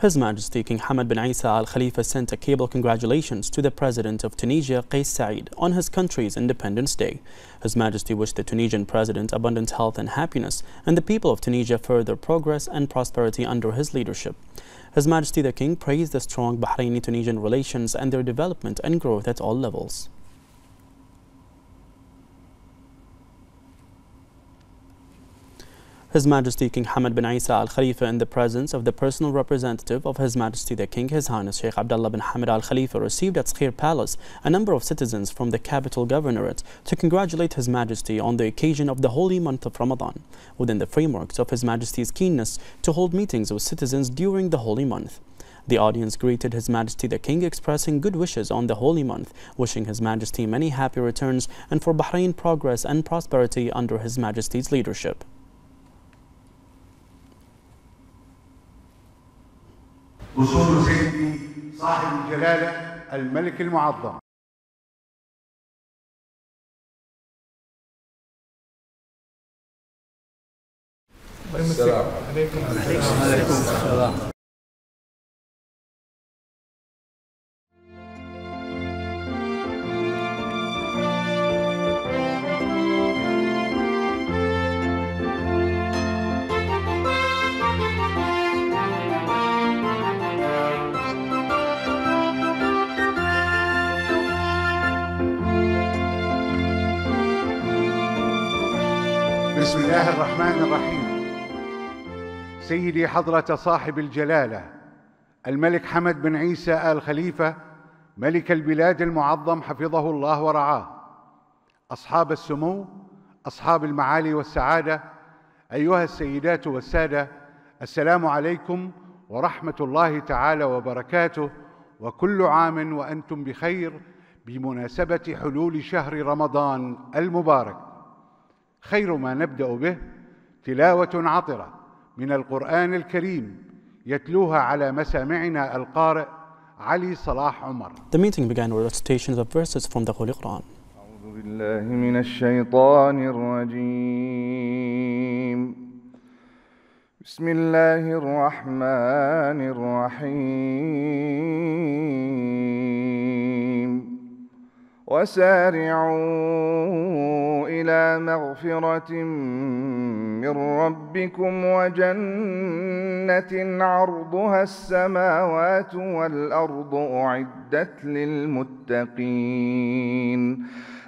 His Majesty King Hamad bin Isa Al Khalifa sent a cable congratulations to the President of Tunisia, Qais Said, on his country's Independence Day. His Majesty wished the Tunisian President abundant health and happiness, and the people of Tunisia further progress and prosperity under his leadership. His Majesty the King praised the strong Bahraini-Tunisian relations and their development and growth at all levels. His Majesty King Hamad bin Isa Al Khalifa, in the presence of the personal representative of His Majesty the King, His Highness Sheikh Abdullah bin Hamad Al Khalifa, received at Skir Palace a number of citizens from the capital governorate to congratulate His Majesty on the occasion of the holy month of Ramadan, within the frameworks of His Majesty's keenness to hold meetings with citizens during the holy month. The audience greeted His Majesty the King, expressing good wishes on the holy month, wishing His Majesty many happy returns and for Bahrain progress and prosperity under His Majesty's leadership. أصول سيدي صاحب الجلالة الملك المعظم السلام عليكم السلام عليكم السلام بسم الله الرحمن الرحيم سيدي حضرة صاحب الجلالة الملك حمد بن عيسى آل خليفة ملك البلاد المعظم حفظه الله ورعاه أصحاب السمو أصحاب المعالي والسعادة أيها السيدات والسادة السلام عليكم ورحمة الله تعالى وبركاته وكل عام وأنتم بخير بمناسبة حلول شهر رمضان المبارك خير ما نبدا به تلاوه عطره من القران الكريم يتلوها على مسامعنا القارئ علي صلاح عمر The meeting began with recitations of verses from the Holy Quran. أعوذ بالله من الشيطان الرجيم بسم الله الرحمن الرحيم وسارعوا إلى مغفرة من ربكم وجنة عرضها السماوات والأرض أعدت للمتقين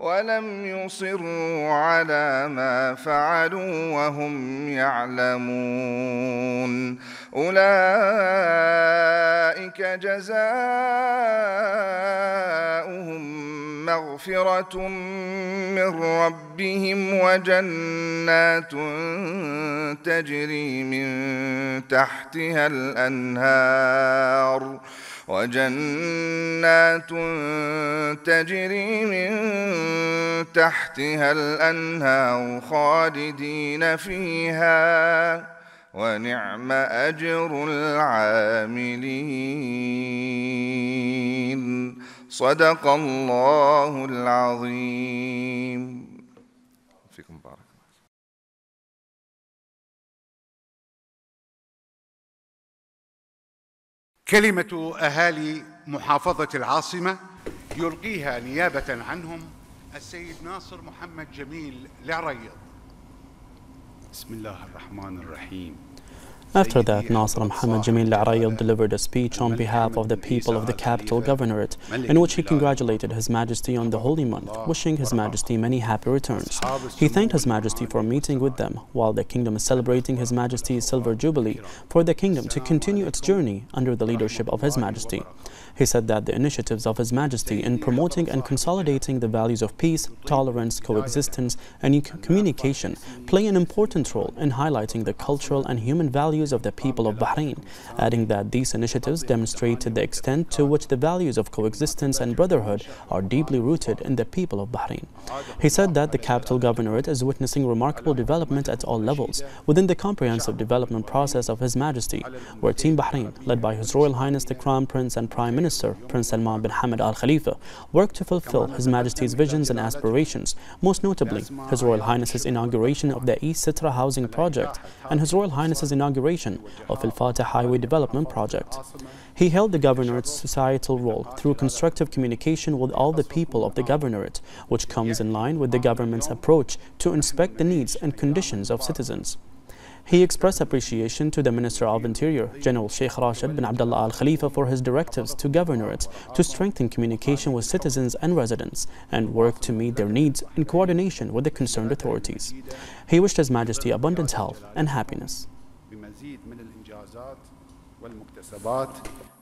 ولم يصروا على ما فعلوا وهم يعلمون أولئك جزاؤهم مغفرة من ربهم وجنات تجري من تحتها الأنهار وجنات تجري من تحتها الأنهار خالدين فيها ونعم أجر العاملين صدق الله العظيم كلمة أهالي محافظة العاصمة يلقيها نيابة عنهم السيد ناصر محمد جميل العريض بسم الله الرحمن الرحيم After that, Nasr Muhammad Jamil Al-Arayil delivered a speech on behalf of the people of the capital governorate, in which he congratulated His Majesty on the holy month, wishing His Majesty many happy returns. He thanked His Majesty for meeting with them, while the kingdom is celebrating His Majesty's Silver Jubilee, for the kingdom to continue its journey under the leadership of His Majesty. He said that the initiatives of His Majesty in promoting and consolidating the values of peace, tolerance, coexistence and communication play an important role in highlighting the cultural and human values of the people of Bahrain, adding that these initiatives demonstrated the extent to which the values of coexistence and brotherhood are deeply rooted in the people of Bahrain. He said that the capital governorate is witnessing remarkable development at all levels within the comprehensive development process of His Majesty, where Team Bahrain, led by His Royal Highness the Crown Prince and Prime Minister Minister, Prince Salman bin Hamad Al Khalifa, worked to fulfill His Majesty's visions and aspirations, most notably His Royal Highness's inauguration of the East Sitra housing project and His Royal Highness's inauguration of Al Fateh Highway Development Project. He held the governorate's societal role through constructive communication with all the people of the governorate, which comes in line with the government's approach to inspect the needs and conditions of citizens. He expressed appreciation to the Minister of Interior, General Sheikh Rashid bin Abdullah Al Khalifa, for his directives to governorates to strengthen communication with citizens and residents and work to meet their needs in coordination with the concerned authorities. He wished His Majesty abundant health and happiness.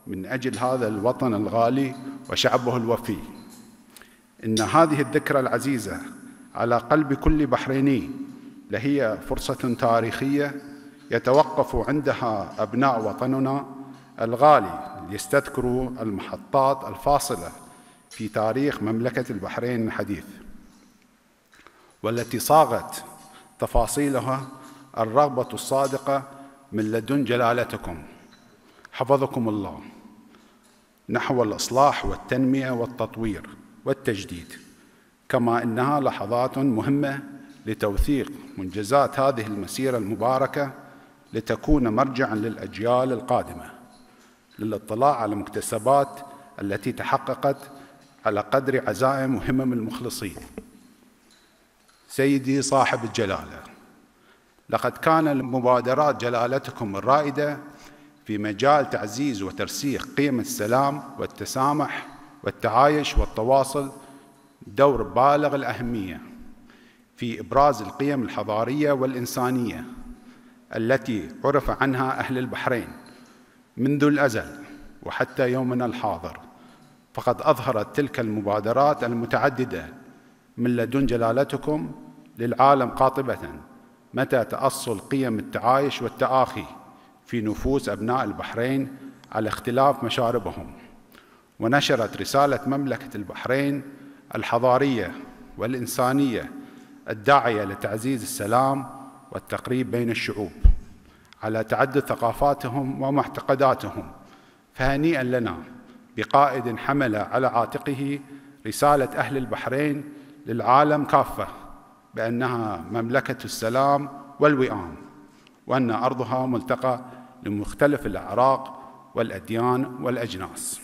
من أجل هذا الوطن الغالي وشعبه الوفي إن هذه الذكرى العزيزة على قلب كل بحريني لهي فرصة تاريخية يتوقف عندها أبناء وطننا الغالي ليستذكروا المحطات الفاصلة في تاريخ مملكة البحرين الحديث والتي صاغت تفاصيلها الرغبة الصادقة من لدن جلالتكم حفظكم الله نحو الإصلاح والتنمية والتطوير والتجديد كما إنها لحظات مهمة لتوثيق منجزات هذه المسيرة المباركة لتكون مرجعا للأجيال القادمة للاطلاع على المكتسبات التي تحققت على قدر عزائم وهمم المخلصين سيدي صاحب الجلاله لقد كان المبادرات جلالتكم الرائده في مجال تعزيز وترسيخ قيم السلام والتسامح والتعايش والتواصل دور بالغ الاهميه في إبراز القيم الحضارية والإنسانية التي عرف عنها أهل البحرين منذ الأزل وحتى يومنا الحاضر فقد أظهرت تلك المبادرات المتعددة من لدن جلالتكم للعالم قاطبة متى تأصل قيم التعايش والتآخي في نفوس أبناء البحرين على اختلاف مشاربهم ونشرت رسالة مملكة البحرين الحضارية والإنسانية الداعية لتعزيز السلام والتقريب بين الشعوب على تعدد ثقافاتهم ومعتقداتهم فهنيئا لنا بقائد حمل على عاتقه رسالة أهل البحرين للعالم كافة بأنها مملكة السلام والوئام وأن أرضها ملتقى لمختلف الأعراق والأديان والأجناس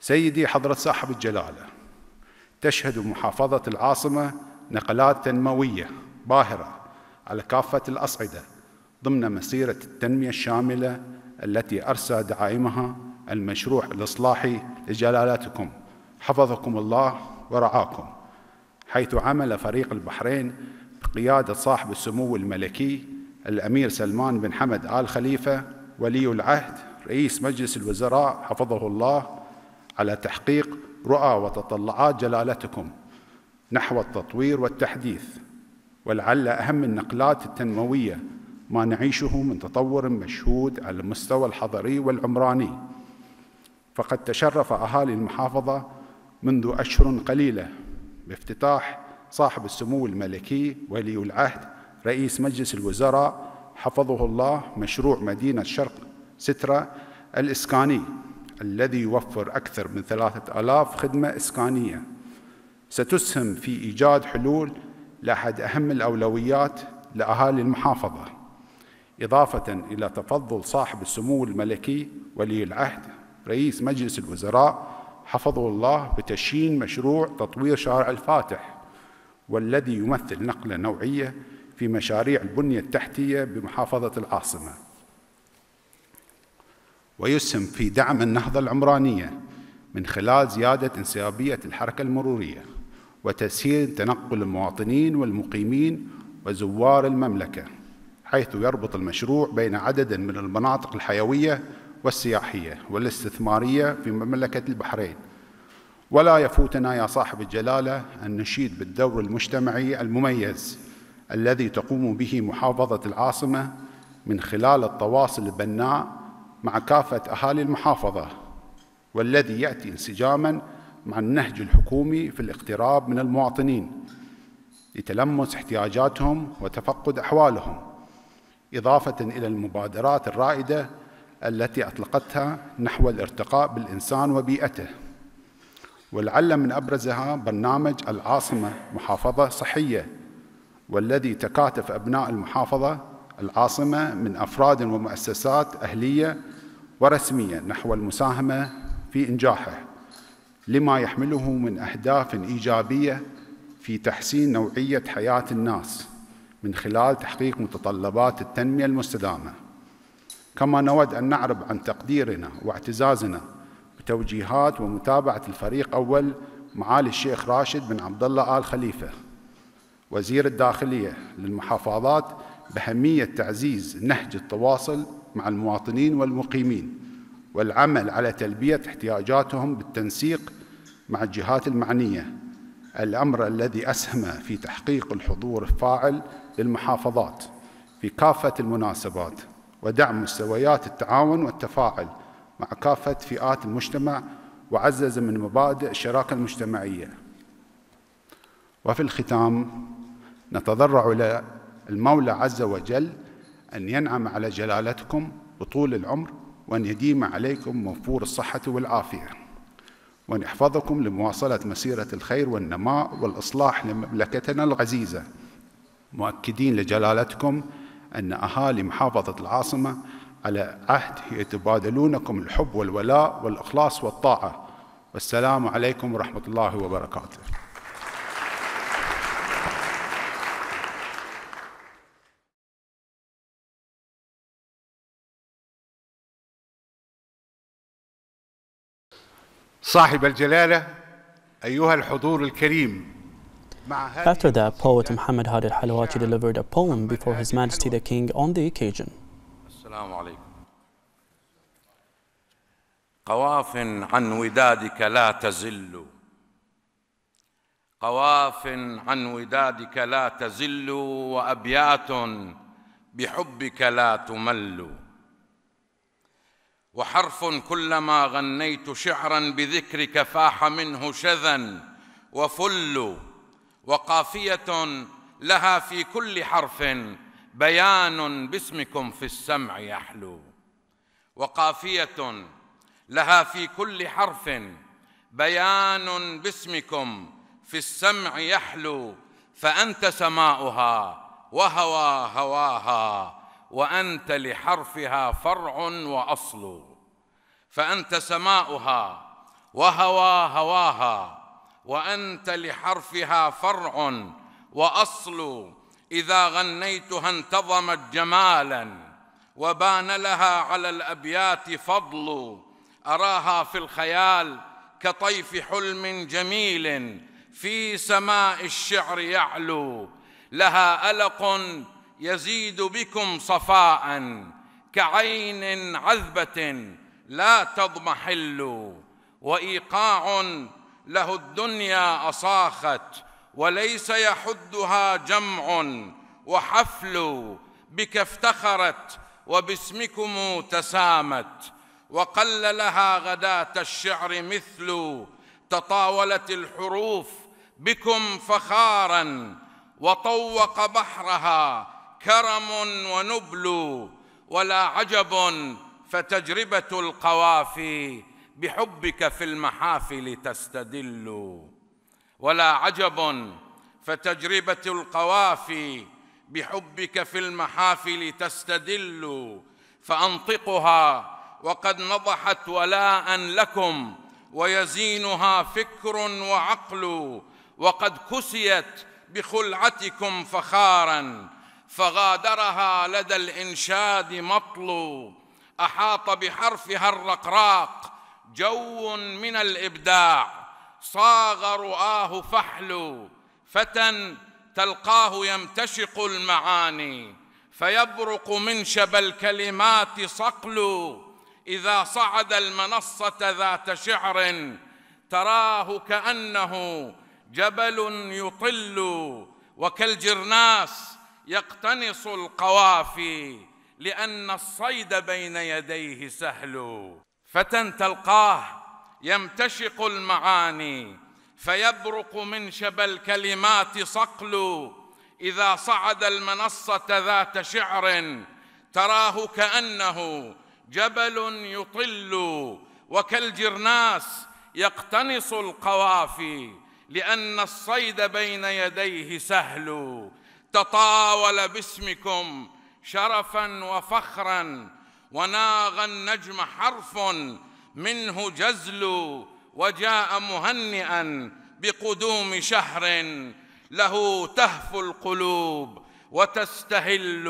سيدي حضرة صاحب الجلالة تشهد محافظة العاصمة نقلات تنموية باهرة على كافة الأصعدة ضمن مسيرة التنمية الشاملة التي أرسى دعائمها المشروع الإصلاحي لجلالتكم حفظكم الله ورعاكم حيث عمل فريق البحرين بقيادة صاحب السمو الملكي الأمير سلمان بن حمد آل خليفة ولي العهد رئيس مجلس الوزراء حفظه الله على تحقيق رؤى وتطلعات جلالتكم نحو التطوير والتحديث ولعل أهم النقلات التنموية ما نعيشه من تطور مشهود على المستوى الحضري والعمراني فقد تشرف أهالي المحافظة منذ أشهر قليلة بافتتاح صاحب السمو الملكي ولي العهد رئيس مجلس الوزراء حفظه الله مشروع مدينة شرق سترة الإسكاني الذي يوفر أكثر من 3000 خدمة إسكانية ستسهم في إيجاد حلول لأحد أهم الأولويات لأهالي المحافظة إضافة إلى تفضل صاحب السمو الملكي ولي العهد رئيس مجلس الوزراء حفظه الله بتشييد مشروع تطوير شارع الفاتح والذي يمثل نقلة نوعية في مشاريع البنية التحتية بمحافظة العاصمة ويسهم في دعم النهضة العمرانية من خلال زيادة انسيابية الحركة المرورية وتسهيل تنقل المواطنين والمقيمين وزوار المملكة حيث يربط المشروع بين عدد من المناطق الحيوية والسياحية والاستثمارية في مملكة البحرين ولا يفوتنا يا صاحب الجلالة أن نشيد بالدور المجتمعي المميز الذي تقوم به محافظة العاصمة من خلال التواصل البناء مع كافة أهالي المحافظة والذي يأتي انسجاماً مع النهج الحكومي في الاقتراب من المواطنين لتلمس احتياجاتهم وتفقد أحوالهم إضافة إلى المبادرات الرائدة التي أطلقتها نحو الارتقاء بالإنسان وبيئته ولعل من أبرزها برنامج العاصمة محافظة صحية والذي تكاتف أبناء المحافظة العاصمة من أفراد ومؤسسات أهلية ورسمية نحو المساهمة في إنجاحه لما يحمله من أهداف إيجابية في تحسين نوعية حياة الناس من خلال تحقيق متطلبات التنمية المستدامة كما نود أن نعرب عن تقديرنا واعتزازنا بتوجيهات ومتابعة الفريق أول معالي الشيخ راشد بن عبد الله آل خليفة وزير الداخلية للمحافظات بأهمية تعزيز نهج التواصل مع المواطنين والمقيمين والعمل على تلبية احتياجاتهم بالتنسيق مع الجهات المعنية الأمر الذي أسهم في تحقيق الحضور الفاعل للمحافظات في كافة المناسبات ودعم مستويات التعاون والتفاعل مع كافة فئات المجتمع وعزز من مبادئ الشراكة المجتمعية وفي الختام نتضرع إلى المولى عز وجل أن ينعم على جلالتكم بطول العمر وأن يديم عليكم موفور الصحة والعافية وأن يحفظكم لمواصلة مسيرة الخير والنماء والإصلاح لمملكتنا العزيزة مؤكدين لجلالتكم أن أهالي محافظة العاصمة على عهد يتبادلونكم الحب والولاء والإخلاص والطاعة والسلام عليكم ورحمة الله وبركاته صاحب الجلالة أيها الحضور الكريم After that, poet Muhammad Hadid Halawati delivered a poem before His Majesty the King on the occasion. السلام عليكم قواف عن ودادك لا تزل قواف عن ودادك لا تزل وأبيات بحبك لا تمل وحرف كلما غنيت شعرا بذكرك فاح منه شذا وفل وقافيه لها في كل حرف بيان باسمكم في السمع يحلو وقافيه لها في كل حرف بيان باسمكم في السمع يحلو فانت سماؤها وهوى هواها وأنت لحرفها فرع وأصل فأنت سماؤها وهوى هواها وأنت لحرفها فرع وأصل إذا غنيتها انتظمت جمالا وبان لها على الأبيات فضل أراها في الخيال كطيف حلم جميل في سماء الشعر يعلو لها ألق يزيد بكم صفاء كعين عذبة لا تضمحل وإيقاع له الدنيا أصاخت وليس يحدها جمع وحفل بك افتخرت وباسمكم تسامت وقل لها غداة الشعر مثل تطاولت الحروف بكم فخارا وطوق بحرها كرم ونبل ولا عجب فتجربة القوافي بحبك في المحافل تستدل ولا عجب فتجربة القوافي بحبك في المحافل تستدل فأنطقها وقد نضحت ولاء لكم ويزينها فكر وعقل وقد كسيت بخلعتكم فخارا فغادرها لدى الانشاد مطلو احاط بحرفها الرقراق جو من الابداع صاغ رؤاه فحل فتى تلقاه يمتشق المعاني فيبرق منشب الكلمات صقل اذا صعد المنصه ذات شعر تراه كانه جبل يطل وكالجرناس يقتنص القوافي لان الصيد بين يديه سهل فتى تلقاه يمتشق المعاني فيبرق من شبى الكلمات صقل اذا صعد المنصه ذات شعر تراه كانه جبل يطل وكالجرناس يقتنص القوافي لان الصيد بين يديه سهل تطاول باسمكم شرفا وفخرا وناغ النجم حرف منه جزل وجاء مهنئا بقدوم شهر له تهفو القلوب وتستهل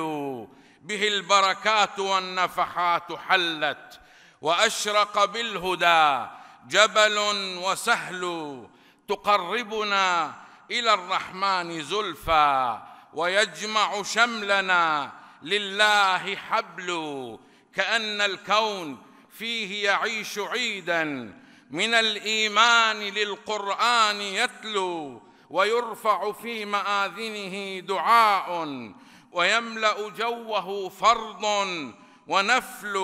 به البركات والنفحات حلت واشرق بالهدى جبل وسهل تقربنا الى الرحمن زلفى ويجمع شملنا لله حبل كأن الكون فيه يعيش عيدا من الإيمان للقرآن يتلو ويرفع في مآذنه دعاء ويملأ جوه فرض ونفل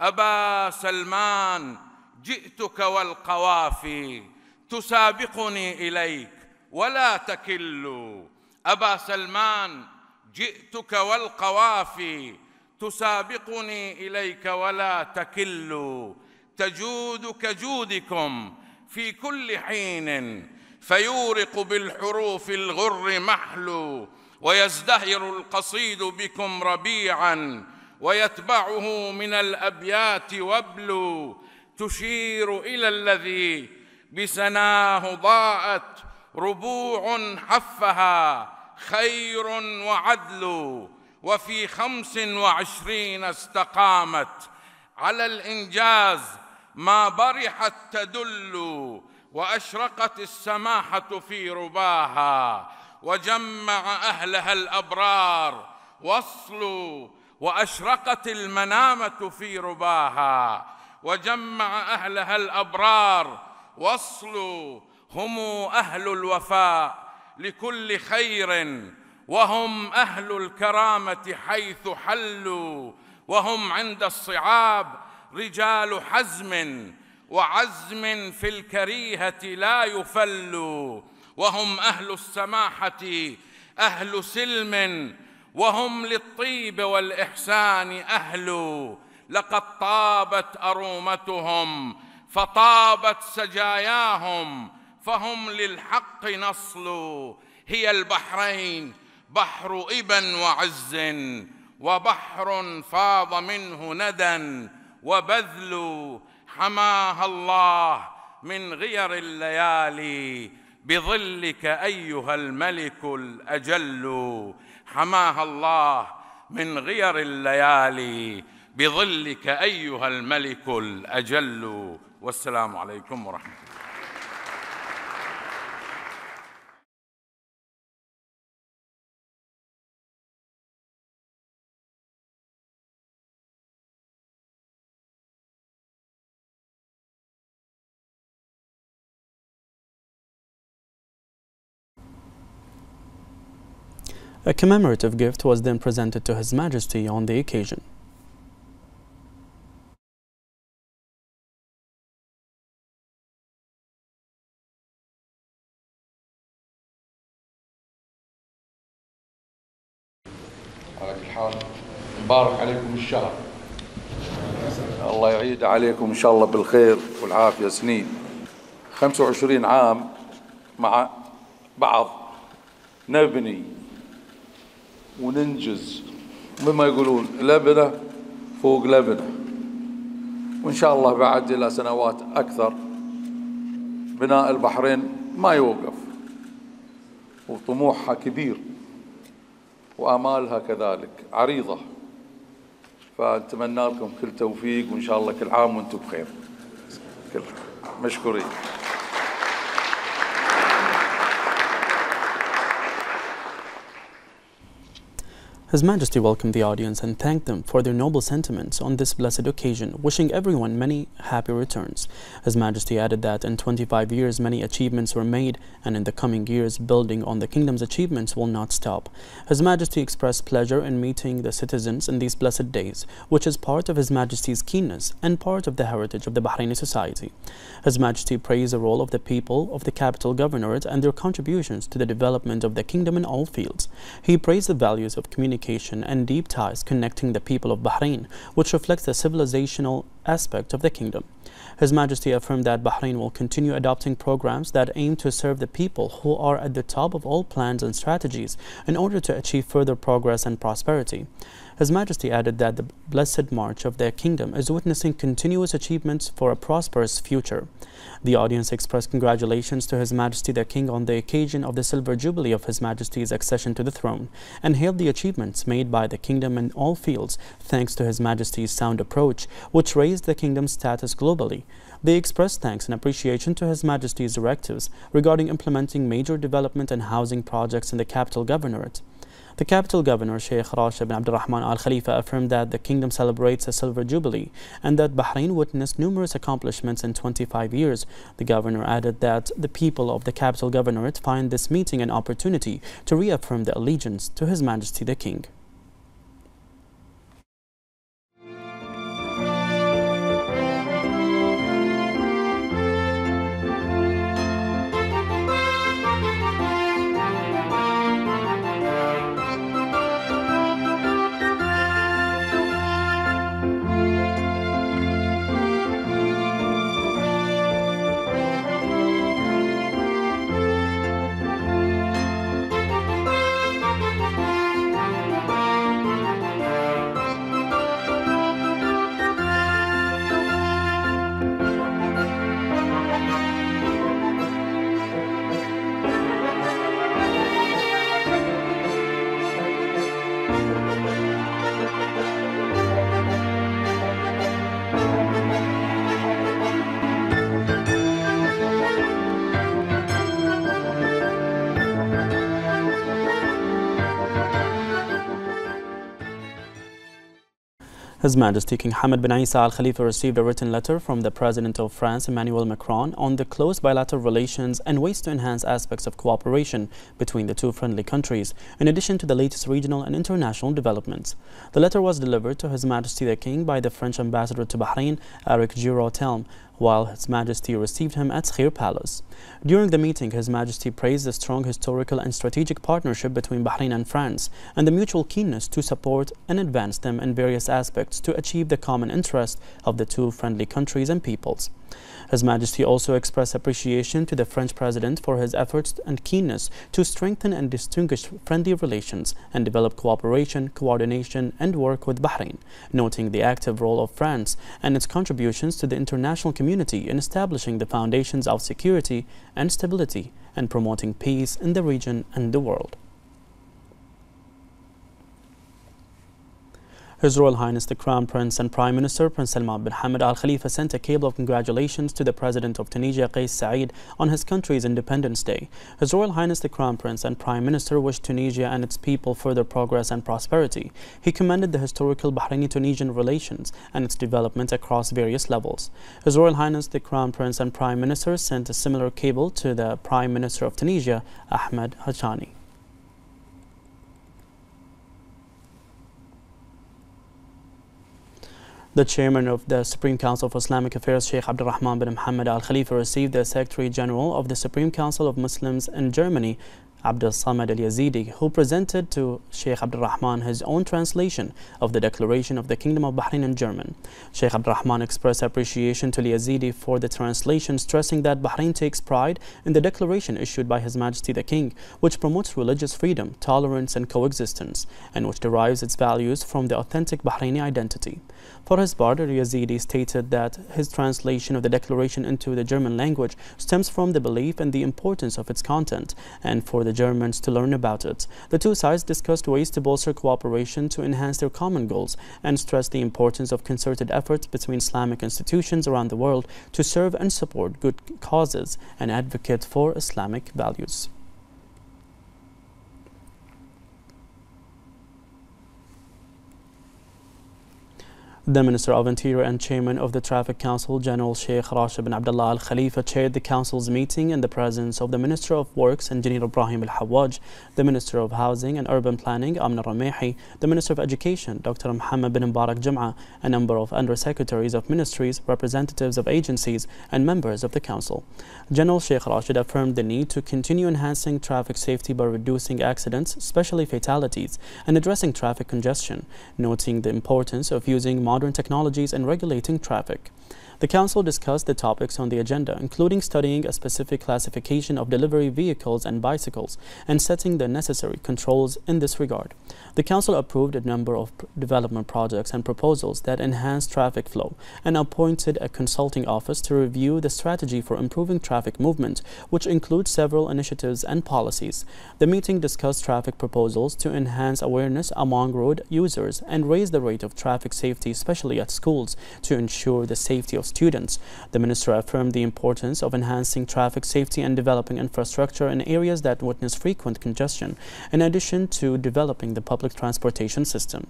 أبا سلمان جئتك والقوافي تسابقني إليك ولا تكلوا أبا سلمان جئتك والقوافي تسابقني إليك ولا تكل تجود كجودكم في كل حين فيورق بالحروف الغر محل ويزدهر القصيد بكم ربيعا ويتبعه من الأبيات وبلو تشير إلى الذي بسناه ضاءت ربوع حفها خير وعدل وفي خمس وعشرين استقامت على الإنجاز ما برحت تدل وأشرقت السماحة في رباها وجمع أهلها الأبرار وصلوا وأشرقت المنامة في رباها وجمع أهلها الأبرار وصلوا هم أهل الوفاء لكل خير وهم اهل الكرامه حيث حلوا وهم عند الصعاب رجال حزم وعزم في الكريهه لا يفل وهم اهل السماحه اهل سلم وهم للطيب والاحسان اهل لقد طابت ارومتهم فطابت سجاياهم فهم للحق نصل هي البحرين بحر إبا وعز وبحر فاض منه ندى وبذل حماها الله من غير الليالي بظلك أيها الملك الأجل حماها الله من غير الليالي بظلك أيها الملك الأجل والسلام عليكم ورحمة الله A commemorative gift was then presented to His Majesty on the occasion. على كل حال مبارك عليكم الشهر الله يعيد عليكم إن شاء الله بالخير والعافية سنين 25 عام مع بعض نبني وننجز مما يقولون لبنة فوق لبنة وإن شاء الله بعد إلى سنوات أكثر بناء البحرين ما يوقف وطموحها كبير وآمالها كذلك عريضة فأتمنى لكم كل توفيق وإن شاء الله كل عام وأنتم بخير كل مشكورين His Majesty welcomed the audience and thanked them for their noble sentiments on this blessed occasion, wishing everyone many happy returns. His Majesty added that in 25 years many achievements were made and in the coming years building on the kingdom's achievements will not stop. His Majesty expressed pleasure in meeting the citizens in these blessed days, which is part of His Majesty's keenness and part of the heritage of the Bahraini society. His Majesty praised the role of the people of the capital governorate and their contributions to the development of the kingdom in all fields. He praised the values of communication communication and deep ties connecting the people of Bahrain, which reflects the civilizational aspect of the kingdom. His Majesty affirmed that Bahrain will continue adopting programs that aim to serve the people who are at the top of all plans and strategies in order to achieve further progress and prosperity. His Majesty added that the blessed march of their kingdom is witnessing continuous achievements for a prosperous future. The audience expressed congratulations to His Majesty the King on the occasion of the Silver Jubilee of His Majesty's accession to the throne and hailed the achievements made by the kingdom in all fields thanks to His Majesty's sound approach, which raised the kingdom's status globally. They expressed thanks and appreciation to His Majesty's directives regarding implementing major development and housing projects in the capital governorate. The capital governor, Sheikh Rashid bin Abdurrahman Al Khalifa, affirmed that the kingdom celebrates a silver jubilee and that Bahrain witnessed numerous accomplishments in 25 years. The governor added that the people of the capital governorate find this meeting an opportunity to reaffirm their allegiance to His Majesty the King. His Majesty King Hamad bin Isa Al Khalifa received a written letter from the President of France Emmanuel Macron on the close bilateral relations and ways to enhance aspects of cooperation between the two friendly countries, in addition to the latest regional and international developments. The letter was delivered to His Majesty the King by the French ambassador to Bahrain, Eric Girotelm, while His Majesty received him at Khir Palace. During the meeting, His Majesty praised the strong historical and strategic partnership between Bahrain and France and the mutual keenness to support and advance them in various aspects to achieve the common interest of the two friendly countries and peoples. His Majesty also expressed appreciation to the French president for his efforts and keenness to strengthen and distinguish friendly relations and develop cooperation, coordination, and work with Bahrain, noting the active role of France and its contributions to the international community in establishing the foundations of security and stability and promoting peace in the region and the world. His Royal Highness the Crown Prince and Prime Minister Prince Salman bin Hamad Al Khalifa sent a cable of congratulations to the President of Tunisia Qais Saeed on his country's Independence Day. His Royal Highness the Crown Prince and Prime Minister wished Tunisia and its people further progress and prosperity. He commended the historical Bahraini-Tunisian relations and its development across various levels. His Royal Highness the Crown Prince and Prime Minister sent a similar cable to the Prime Minister of Tunisia Ahmed Hachani. The chairman of the Supreme Council for Islamic Affairs, Sheikh Abdurrahman bin Muhammad Al Khalifa, received the Secretary General of the Supreme Council of Muslims in Germany, Abdul Samad al-Yazidi, who presented to Sheikh Abdul Rahman his own translation of the Declaration of the Kingdom of Bahrain in German. Sheikh Abdul Rahman expressed appreciation to al-Yazidi for the translation, stressing that Bahrain takes pride in the declaration issued by His Majesty the King, which promotes religious freedom, tolerance and coexistence, and which derives its values from the authentic Bahraini identity. For his part, al-Yazidi stated that his translation of the declaration into the German language stems from the belief in the importance of its content and for the the Germans to learn about it. The two sides discussed ways to bolster cooperation to enhance their common goals and stressed the importance of concerted efforts between Islamic institutions around the world to serve and support good causes and advocate for Islamic values. The Minister of Interior and Chairman of the Traffic Council, General Sheikh Rashid bin Abdullah Al Khalifa, chaired the Council's meeting in the presence of the Minister of Works, Engineer Ibrahim Al Hawaj, the Minister of Housing and Urban Planning, Amna Ramehi, the Minister of Education, Dr. Mohammed bin Mubarak Jum'a, a number of undersecretaries of ministries, representatives of agencies, and members of the Council. General Sheikh Rashid affirmed the need to continue enhancing traffic safety by reducing accidents, especially fatalities, and addressing traffic congestion, noting the importance of using modern technologies and regulating traffic. The Council discussed the topics on the agenda, including studying a specific classification of delivery vehicles and bicycles and setting the necessary controls in this regard. The Council approved a number of development projects and proposals that enhance traffic flow and appointed a consulting office to review the strategy for improving traffic movement, which includes several initiatives and policies. The meeting discussed traffic proposals to enhance awareness among road users and raise the rate of traffic safety, especially at schools, to ensure the safety of students. The minister affirmed the importance of enhancing traffic safety and developing infrastructure in areas that witness frequent congestion, in addition to developing the public transportation system.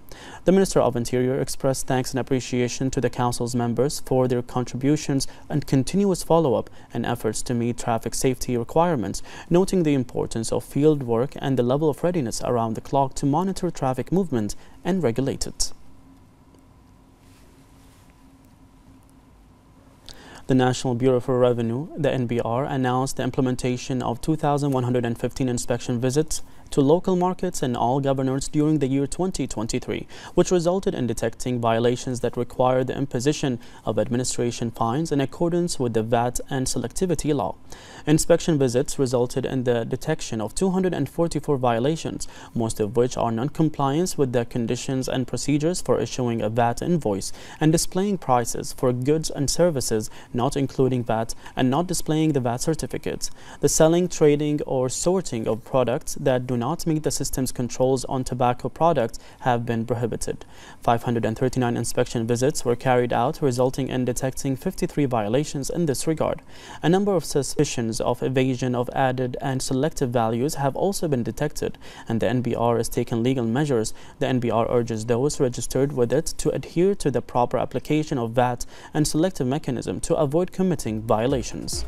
The Minister of Interior expressed thanks and appreciation to the Council's members for their contributions and continuous follow-up and efforts to meet traffic safety requirements, noting the importance of field work and the level of readiness around the clock to monitor traffic movement and regulate it. The National Bureau for Revenue, the NBR, announced the implementation of 2,115 inspection visits to local markets and all governors during the year 2023, which resulted in detecting violations that require the imposition of administration fines in accordance with the VAT and selectivity law. Inspection visits resulted in the detection of 244 violations, most of which are non-compliance with the conditions and procedures for issuing a VAT invoice and displaying prices for goods and services not including VAT and not displaying the VAT certificate, the selling, trading or sorting of products that do not meet the system's controls on tobacco products have been prohibited. 539 inspection visits were carried out, resulting in detecting 53 violations in this regard. A number of suspicions of evasion of added and selective values have also been detected, and the NBR is taking legal measures. The NBR urges those registered with it to adhere to the proper application of VAT and selective mechanism to avoid committing violations.